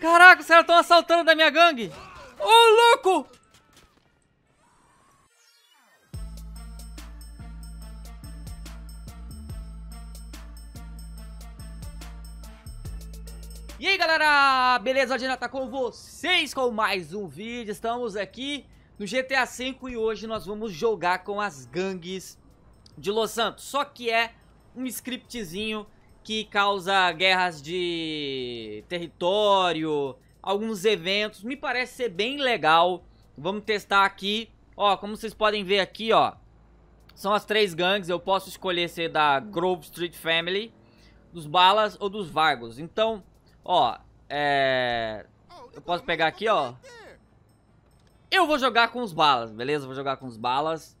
Caraca, os caras estão assaltando da minha gangue. Ô, oh, louco! E aí galera, beleza? Hoje tá com vocês com mais um vídeo, estamos aqui no GTA V e hoje nós vamos jogar com as gangues de Los Santos Só que é um scriptzinho que causa guerras de território, alguns eventos. Me parece ser bem legal. Vamos testar aqui. Ó, como vocês podem ver aqui, ó. São as três gangues. Eu posso escolher ser da Grove Street Family, dos Balas ou dos Vargos. Então, ó, é... Eu posso pegar aqui, ó. Eu vou jogar com os Balas, beleza? Vou jogar com os Balas.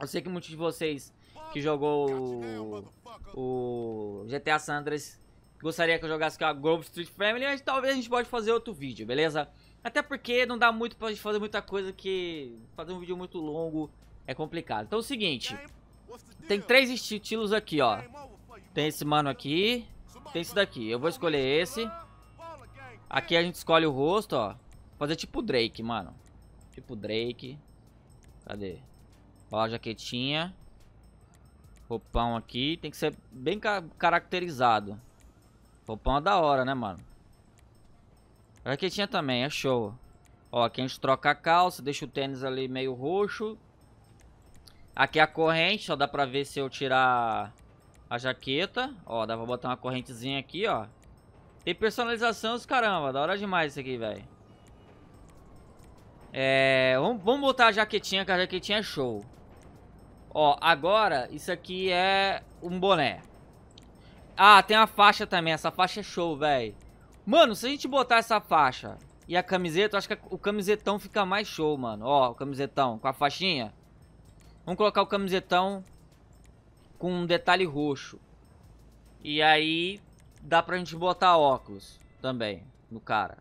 Eu sei que muitos de vocês que jogou né, o GTA Sandras gostaria que eu jogasse com a Grove Street Family, mas talvez a gente pode fazer outro vídeo, beleza? Até porque não dá muito pra gente fazer muita coisa que fazer um vídeo muito longo é complicado. Então é o seguinte, tem três estilos aqui, ó. Tem esse mano aqui, tem esse daqui. Eu vou escolher esse. Aqui a gente escolhe o rosto, ó. Fazer tipo Drake, mano. Tipo Drake. Cadê? Ó a jaquetinha. Roupão aqui tem que ser bem ca caracterizado. Roupão é da hora, né, mano? Jaquetinha também, é show. Ó, aqui a gente troca a calça, deixa o tênis ali meio roxo. Aqui é a corrente, só dá pra ver se eu tirar a jaqueta. Ó, dá pra botar uma correntezinha aqui, ó. Tem personalização os caramba, da hora demais isso aqui, velho. É, vamos, vamos botar a jaquetinha, que a jaquetinha é show. Ó, agora isso aqui é um boné. Ah, tem a faixa também. Essa faixa é show, velho. Mano, se a gente botar essa faixa e a camiseta, eu acho que o camisetão fica mais show, mano. Ó, o camisetão com a faixinha. Vamos colocar o camisetão com um detalhe roxo. E aí dá pra gente botar óculos também no cara.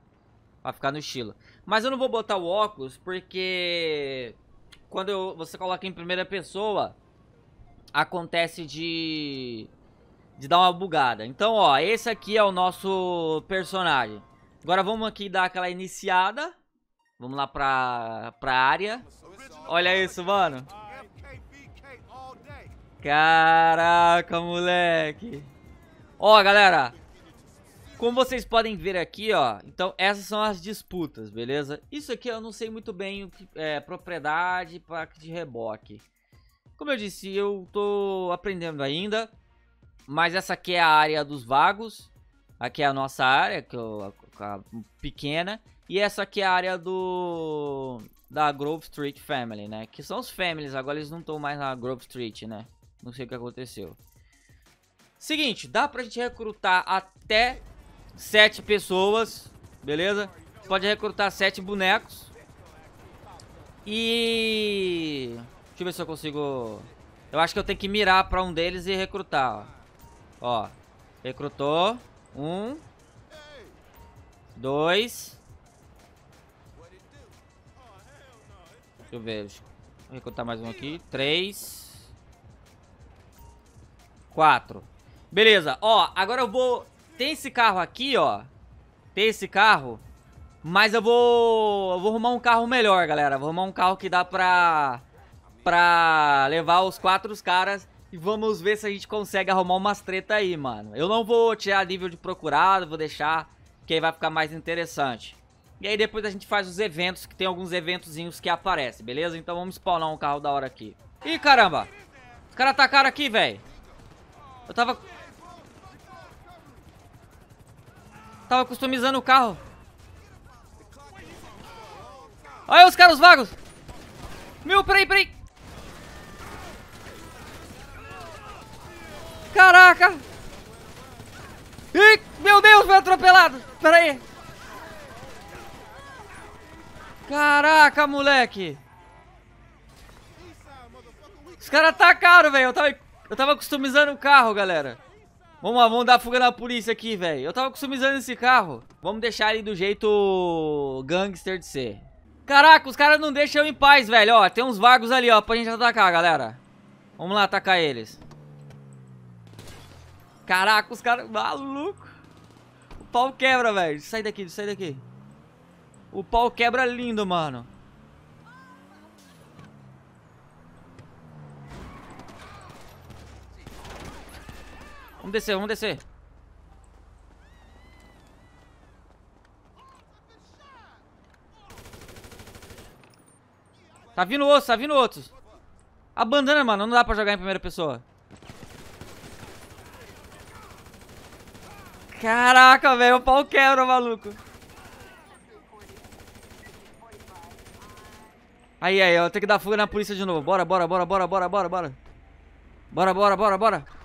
Pra ficar no estilo. Mas eu não vou botar o óculos porque quando eu, você coloca em primeira pessoa, acontece de de dar uma bugada. Então, ó, esse aqui é o nosso personagem. Agora vamos aqui dar aquela iniciada. Vamos lá pra, pra área. Olha isso, mano. Caraca, moleque. Ó, galera, como vocês podem ver aqui, ó, então essas são as disputas, beleza? Isso aqui eu não sei muito bem, é, propriedade, placa de reboque. Como eu disse, eu tô aprendendo ainda, mas essa aqui é a área dos vagos, aqui é a nossa área, que eu, a, a pequena, e essa aqui é a área do da Grove Street Family, né? Que são os families, agora eles não estão mais na Grove Street, né? Não sei o que aconteceu. Seguinte, dá pra gente recrutar até sete pessoas, beleza? Pode recrutar sete bonecos. E... Deixa eu ver se eu consigo... Eu acho que eu tenho que mirar pra um deles e recrutar, ó. Ó, recrutou. Um. Dois. Deixa eu ver. Vou recrutar mais um aqui. Três. Quatro. Beleza, ó, agora eu vou tem esse carro aqui, ó. Tem esse carro. Mas eu vou... Eu vou arrumar um carro melhor, galera. Vou arrumar um carro que dá pra... Pra levar os quatro caras. E vamos ver se a gente consegue arrumar umas treta aí, mano. Eu não vou tirar nível de procurado. Vou deixar... Que aí vai ficar mais interessante. E aí depois a gente faz os eventos. Que tem alguns eventozinhos que aparecem, beleza? Então vamos spawnar um carro da hora aqui. Ih, caramba! Os caras atacaram aqui, velho. Eu tava Tava customizando o carro. Olha os caras vagos. Meu, peraí, peraí. Caraca. Ih, meu Deus, foi atropelado. Peraí. Caraca, moleque. Os caras atacaram, tá velho. Eu tava, eu tava customizando o carro, galera. Vamos lá, vamos dar fuga na polícia aqui, velho. Eu tava customizando esse carro. Vamos deixar ele do jeito gangster de ser. Caraca, os caras não deixam eu em paz, velho. Ó, tem uns vagos ali, ó, pra gente atacar, galera. Vamos lá atacar eles. Caraca, os caras... Maluco. O pau quebra, velho. Sai daqui, sai daqui. O pau quebra lindo, mano. Vamos descer, vamos descer. Tá vindo osso, tá vindo outros. A bandana, mano, não dá pra jogar em primeira pessoa. Caraca, velho, o pau quebra, maluco. Aí, aí, ó, tem que dar fuga na polícia de novo. Bora, bora, bora, bora, bora, bora, bora. Bora, bora, bora, bora.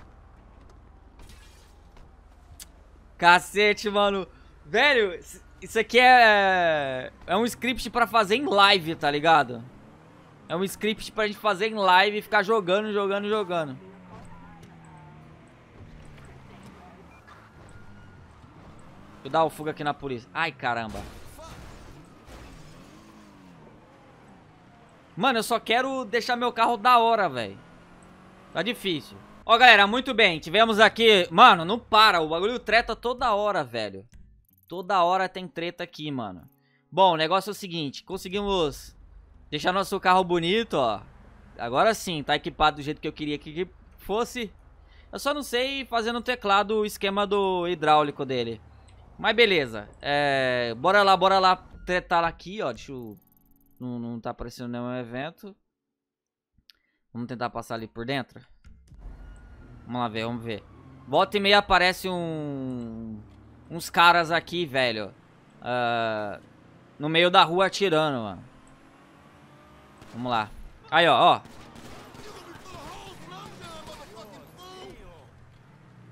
Cacete, mano. Velho, isso aqui é... É um script pra fazer em live, tá ligado? É um script pra gente fazer em live e ficar jogando, jogando, jogando. Deixa eu dar o fuga aqui na polícia. Ai, caramba. Mano, eu só quero deixar meu carro da hora, velho. Tá difícil. Ó, galera, muito bem. Tivemos aqui... Mano, não para. O bagulho treta toda hora, velho. Toda hora tem treta aqui, mano. Bom, o negócio é o seguinte. Conseguimos deixar nosso carro bonito, ó. Agora sim, tá equipado do jeito que eu queria que fosse. Eu só não sei fazer no teclado o esquema do hidráulico dele. Mas beleza. É... Bora lá, bora lá tretar aqui, ó. Deixa eu... Não, não tá aparecendo nenhum evento. Vamos tentar passar ali por dentro. Vamos lá ver, vamos ver. Volta e meia aparece um... Uns caras aqui, velho. Uh, no meio da rua atirando, mano. Vamos lá. Aí, ó, ó.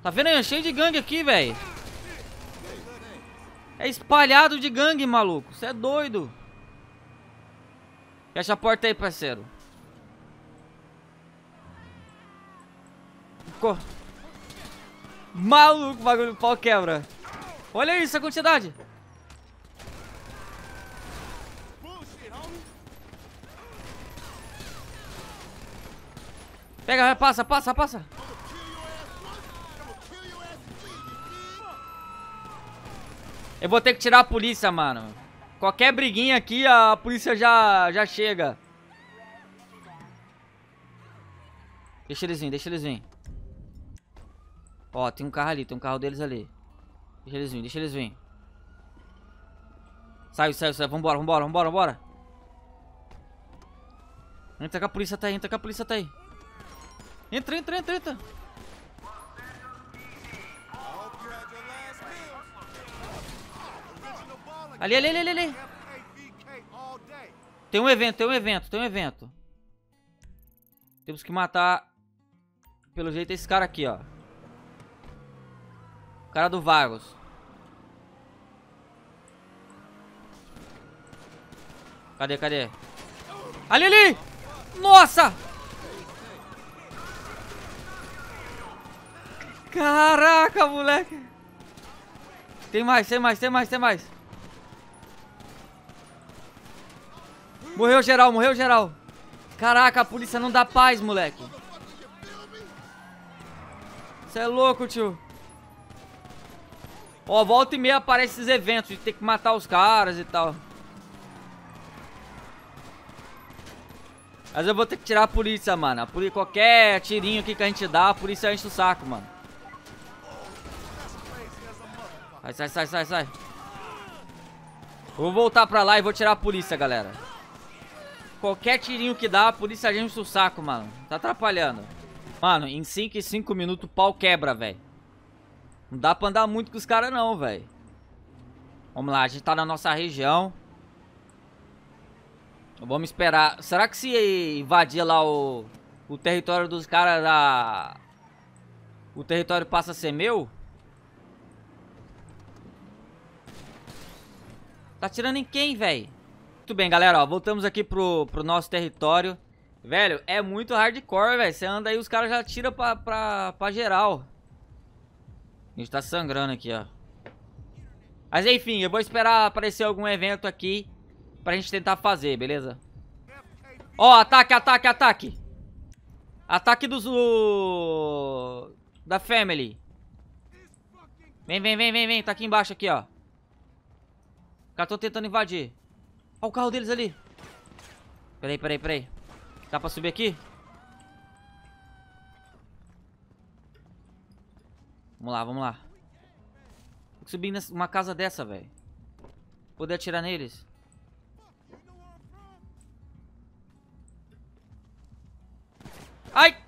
Tá vendo aí? É cheio de gangue aqui, velho. É espalhado de gangue, maluco. Você é doido. Fecha a porta aí, parceiro. Ficou. Maluco, bagulho, pau quebra. Olha isso, a quantidade. Pega, passa, passa, passa. Eu vou ter que tirar a polícia, mano. Qualquer briguinha aqui, a polícia já, já chega. Deixa eles virem, deixa eles virem. Ó, tem um carro ali, tem um carro deles ali. Deixa eles virem, deixa eles virem. Sai, sai, sai. Vambora, vambora, vambora, vambora. Entra com a polícia tá aí, entra com a polícia tá aí. Entra, entra, entra, entra. Ali, ali, ali, ali, Tem um evento, tem um evento, tem um evento. Temos que matar, pelo jeito, esse cara aqui, ó. Cara do Vagos. Cadê, cadê? Ali, ali! Nossa! Caraca, moleque! Tem mais, tem mais, tem mais, tem mais. Morreu geral, morreu geral. Caraca, a polícia não dá paz, moleque. Você é louco, tio. Ó, volta e meia aparece esses eventos de ter que matar os caras e tal. Mas eu vou ter que tirar a polícia, mano. Por qualquer tirinho aqui que a gente dá, a polícia enche o saco, mano. Sai, sai, sai, sai, sai. Eu vou voltar pra lá e vou tirar a polícia, galera. Qualquer tirinho que dá, a polícia enche o saco, mano. Tá atrapalhando. Mano, em 5 e 5 minutos o pau quebra, velho. Não dá pra andar muito com os caras não, velho. Vamos lá, a gente tá na nossa região. Vamos esperar. Será que se invadir lá o, o território dos caras da... O território passa a ser meu? Tá tirando em quem, velho? Muito bem, galera, ó. Voltamos aqui pro, pro nosso território. Velho, é muito hardcore, velho. Você anda aí, os caras já tiram pra, pra, pra geral gente tá sangrando aqui, ó. Mas enfim, eu vou esperar aparecer algum evento aqui pra gente tentar fazer, beleza? Ó, oh, ataque, ataque, ataque. Ataque dos... O... Da family. Vem, vem, vem, vem, vem. Tá aqui embaixo, aqui, ó. Cara, tô tentando invadir. Ó o carro deles ali. Peraí, peraí, peraí. Dá pra subir aqui? Vamos lá, vamos lá. Tem que subir numa casa dessa, velho. Poder atirar neles. Ai!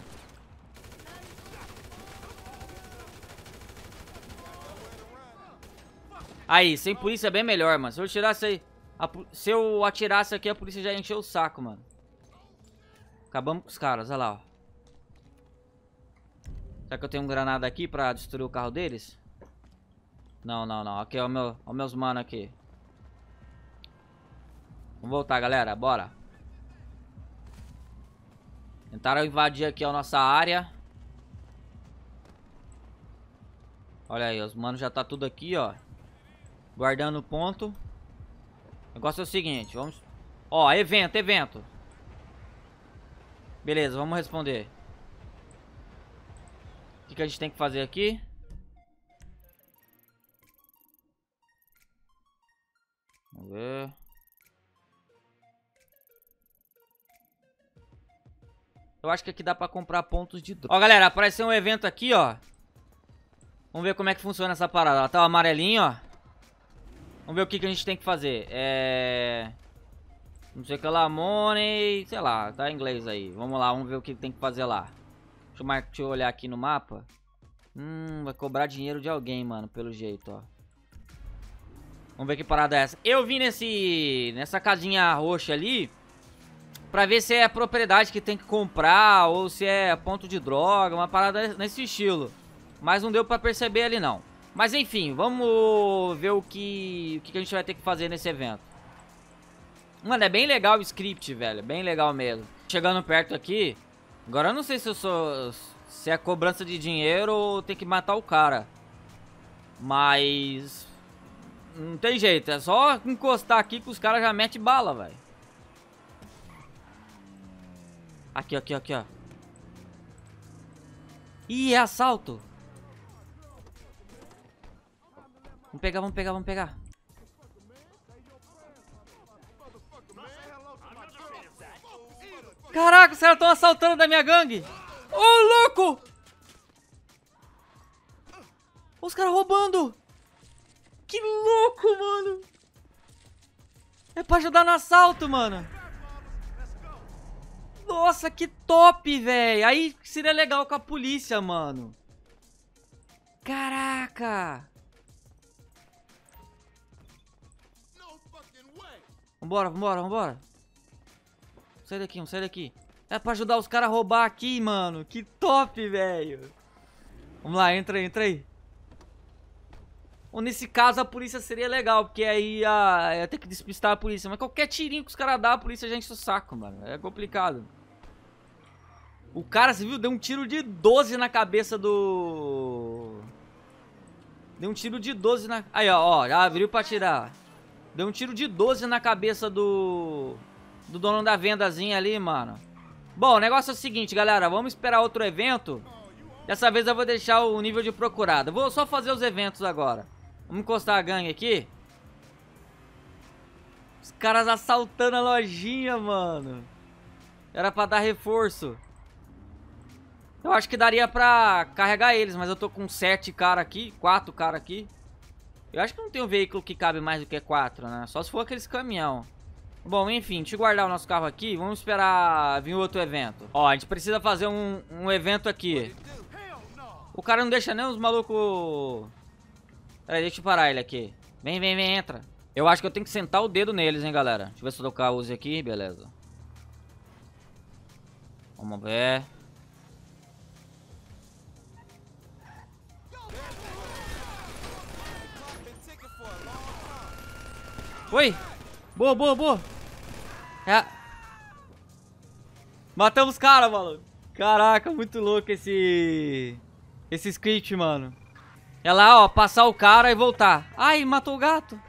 Aí, sem polícia é bem melhor, mano. Se eu tirasse aí... A, se eu atirasse aqui, a polícia já encheu o saco, mano. Acabamos com os caras, olha lá, ó. Será que eu tenho um granada aqui pra destruir o carro deles? Não, não, não. Aqui é o meu, é os meus mano aqui. Vamos voltar, galera. Bora. Tentaram invadir aqui a nossa área. Olha aí, os manos já tá tudo aqui, ó. Guardando o ponto. O negócio é o seguinte, vamos... Ó, evento, evento. Beleza, vamos responder que, que a gente tem que fazer aqui? Vamos ver. Eu acho que aqui dá pra comprar pontos de droga. Ó, galera, apareceu um evento aqui, ó. Vamos ver como é que funciona essa parada. Ela tá amarelinha, amarelinho, ó. Vamos ver o que, que a gente tem que fazer. É... Não sei o que lá, money... Sei lá, tá em inglês aí. Vamos lá, vamos ver o que tem que fazer lá. Deixa eu, mar... Deixa eu olhar aqui no mapa. Hum, vai cobrar dinheiro de alguém, mano, pelo jeito, ó. Vamos ver que parada é essa. Eu vim nesse, nessa casinha roxa ali pra ver se é propriedade que tem que comprar ou se é ponto de droga, uma parada nesse estilo. Mas não deu pra perceber ali, não. Mas enfim, vamos ver o que, o que a gente vai ter que fazer nesse evento. Mano, é bem legal o script, velho. Bem legal mesmo. Chegando perto aqui, Agora eu não sei se eu sou. Se é cobrança de dinheiro ou tem que matar o cara. Mas. Não tem jeito, é só encostar aqui que os caras já metem bala, velho. Aqui, aqui, aqui, ó. Ih, é assalto. Vamos pegar, vamos pegar, vamos pegar. Caraca, os caras estão assaltando da minha gangue. Ô, oh, louco! Os caras roubando. Que louco, mano. É pra ajudar no assalto, mano. Nossa, que top, velho. Aí seria legal com a polícia, mano. Caraca. Vambora, vambora, vambora sai daqui, um, sai daqui. É pra ajudar os caras a roubar aqui, mano. Que top, velho. Vamos lá, entra aí, entra aí. Ou nesse caso a polícia seria legal, porque aí a... ia ter que despistar a polícia. Mas qualquer tirinho que os caras dão, a polícia já enche o saco, mano. É complicado. O cara, você viu? Deu um tiro de 12 na cabeça do... Deu um tiro de 12 na... Aí, ó, ó já abriu pra tirar. Deu um tiro de 12 na cabeça do do dono da vendazinha ali, mano. Bom, o negócio é o seguinte, galera. Vamos esperar outro evento. Dessa vez eu vou deixar o nível de procurado. Vou só fazer os eventos agora. Vamos encostar a gangue aqui. Os caras assaltando a lojinha, mano. Era pra dar reforço. Eu acho que daria pra carregar eles, mas eu tô com sete cara aqui, quatro cara aqui. Eu acho que não tem um veículo que cabe mais do que quatro, né? Só se for aqueles caminhão. Bom, enfim, deixa eu guardar o nosso carro aqui. Vamos esperar vir outro evento. Ó, a gente precisa fazer um, um evento aqui. O cara não deixa nem os malucos... Peraí, deixa eu parar ele aqui. Vem, vem, vem, entra. Eu acho que eu tenho que sentar o dedo neles, hein, galera. Deixa eu ver se eu tocar use aqui, beleza. Vamos ver. Oi! Boa, boa, boa. É. Matamos cara, maluco. Caraca, muito louco esse... Esse script, mano. É lá, ó, passar o cara e voltar. Ai, matou o gato.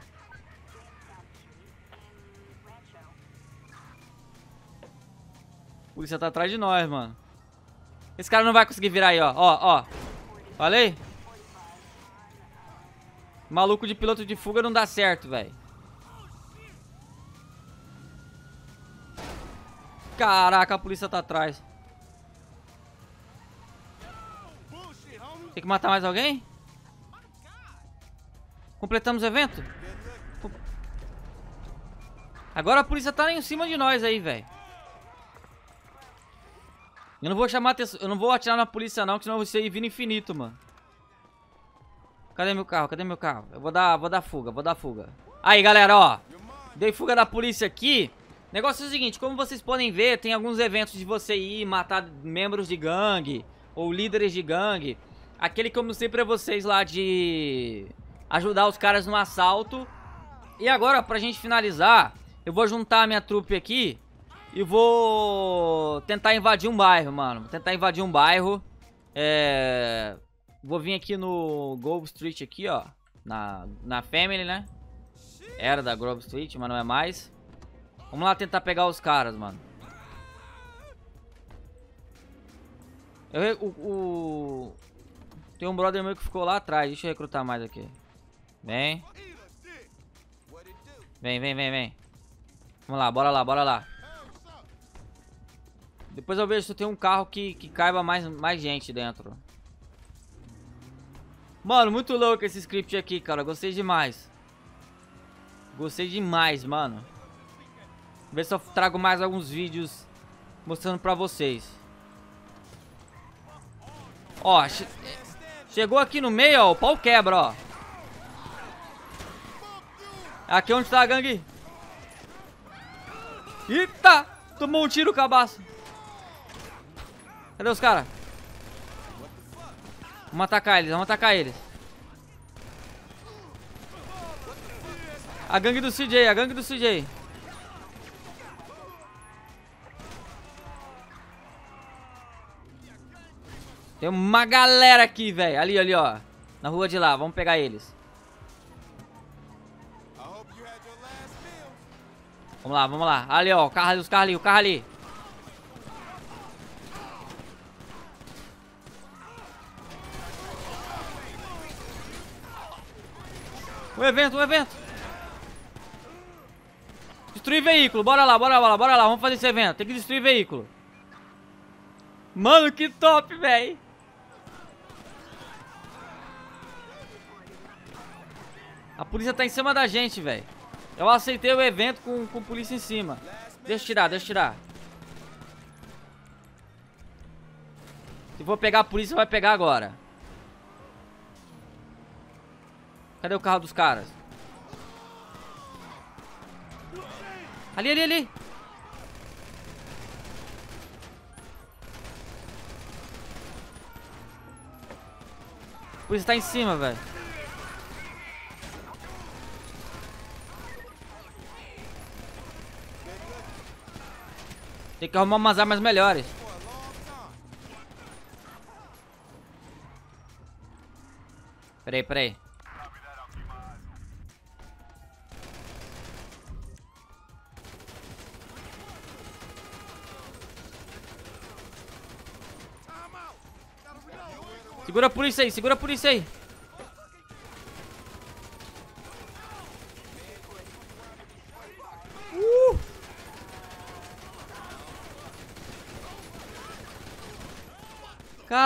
O polícia tá atrás de nós, mano. Esse cara não vai conseguir virar aí, ó. Ó, ó. Falei? Maluco de piloto de fuga não dá certo, velho. Caraca, a polícia tá atrás. Tem que matar mais alguém? Completamos o evento? Agora a polícia tá em cima de nós aí, velho. Eu não vou chamar atenção. Eu não vou atirar na polícia, não, que senão você ir vir infinito, mano. Cadê meu carro? Cadê meu carro? Eu vou dar, vou dar fuga, vou dar fuga. Aí, galera, ó. Dei fuga da polícia aqui. Negócio é o seguinte, como vocês podem ver, tem alguns eventos de você ir matar membros de gangue ou líderes de gangue. Aquele que eu mostrei pra vocês lá de ajudar os caras no assalto. E agora, pra gente finalizar, eu vou juntar a minha trupe aqui e vou tentar invadir um bairro, mano. Vou tentar invadir um bairro. É... Vou vir aqui no Grove Street aqui, ó. Na, na Family, né? Era da Grove Street, mas não é mais. Vamos lá tentar pegar os caras, mano. Eu, o, o... Tem um brother meu que ficou lá atrás. Deixa eu recrutar mais aqui. Vem. Vem, vem, vem, vem. Vamos lá, bora lá, bora lá. Depois eu vejo se tem um carro que, que caiba mais, mais gente dentro. Mano, muito louco esse script aqui, cara. Gostei demais. Gostei demais, mano. Ver se eu trago mais alguns vídeos mostrando pra vocês. Ó, che chegou aqui no meio, ó, o pau quebra, ó. Aqui é onde tá a gangue. Eita! Tomou um tiro, cabaço. Cadê os caras? Vamos atacar eles, vamos atacar eles. A gangue do CJ, a gangue do CJ. Tem uma galera aqui, velho. Ali, ali, ó. Na rua de lá. Vamos pegar eles. Vamos lá, vamos lá. Ali, ó. O carro ali, os carros ali, o carro ali. Um evento, um evento. Destruir veículo. Bora lá, bora lá, bora lá. Vamos fazer esse evento. Tem que destruir veículo. Mano, que top, velho. A polícia tá em cima da gente, velho. Eu aceitei o evento com, com polícia em cima. Deixa eu tirar, deixa eu tirar. Se for pegar a polícia, vai pegar agora. Cadê o carro dos caras? Ali, ali, ali. A polícia tá em cima, velho. Tem que arrumar umas armas melhores. Peraí, peraí. Segura por isso aí, segura por isso aí.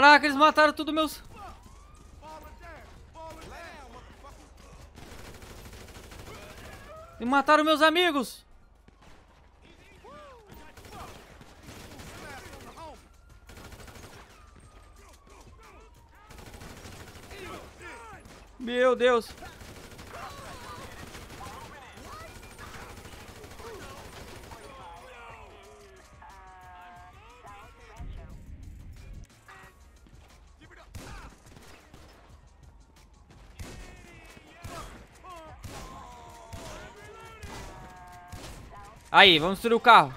Caraca, eles mataram tudo meus... E mataram meus amigos! Meu Deus! Aí, vamos destruir o carro.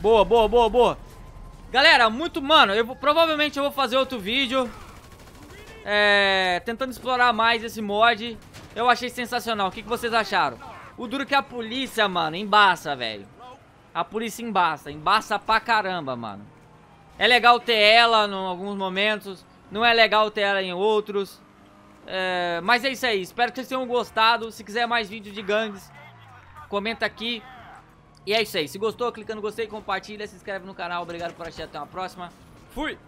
Boa, boa, boa, boa. Galera, muito... Mano, eu provavelmente eu vou fazer outro vídeo. É, tentando explorar mais esse mod. Eu achei sensacional. O que, que vocês acharam? O duro que a polícia, mano, embaça, velho. A polícia embaça. Embaça pra caramba, mano. É legal ter ela em alguns momentos. Não é legal ter ela em outros. É, mas é isso aí. Espero que vocês tenham gostado. Se quiser mais vídeos de gangues, comenta aqui. E é isso aí. Se gostou, clica no gostei, compartilha, se inscreve no canal. Obrigado por assistir. Até uma próxima. Fui!